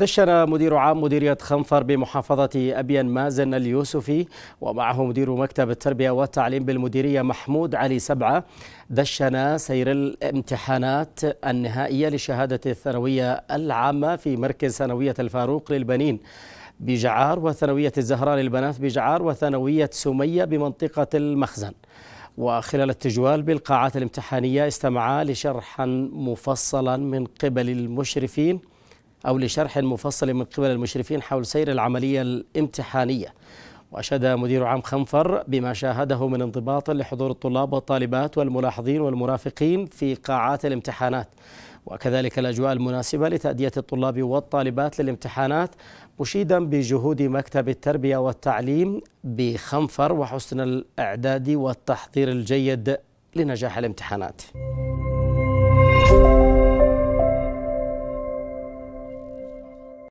دشن مدير عام مديرية خنفر بمحافظة أبين مازن اليوسفي ومعه مدير مكتب التربية والتعليم بالمديرية محمود علي سبعة دشن سير الامتحانات النهائية لشهادة الثانوية العامة في مركز ثانوية الفاروق للبنين بجعار وثانوية الزهراء للبنات بجعار وثانوية سمية بمنطقة المخزن وخلال التجوال بالقاعات الامتحانية استمعا لشرحا مفصلا من قبل المشرفين أو لشرح مفصل من قبل المشرفين حول سير العملية الامتحانية وأشاد مدير عام خنفر بما شاهده من انضباط لحضور الطلاب والطالبات والملاحظين والمرافقين في قاعات الامتحانات وكذلك الأجواء المناسبة لتأدية الطلاب والطالبات للامتحانات مشيدا بجهود مكتب التربية والتعليم بخنفر وحسن الإعداد والتحضير الجيد لنجاح الامتحانات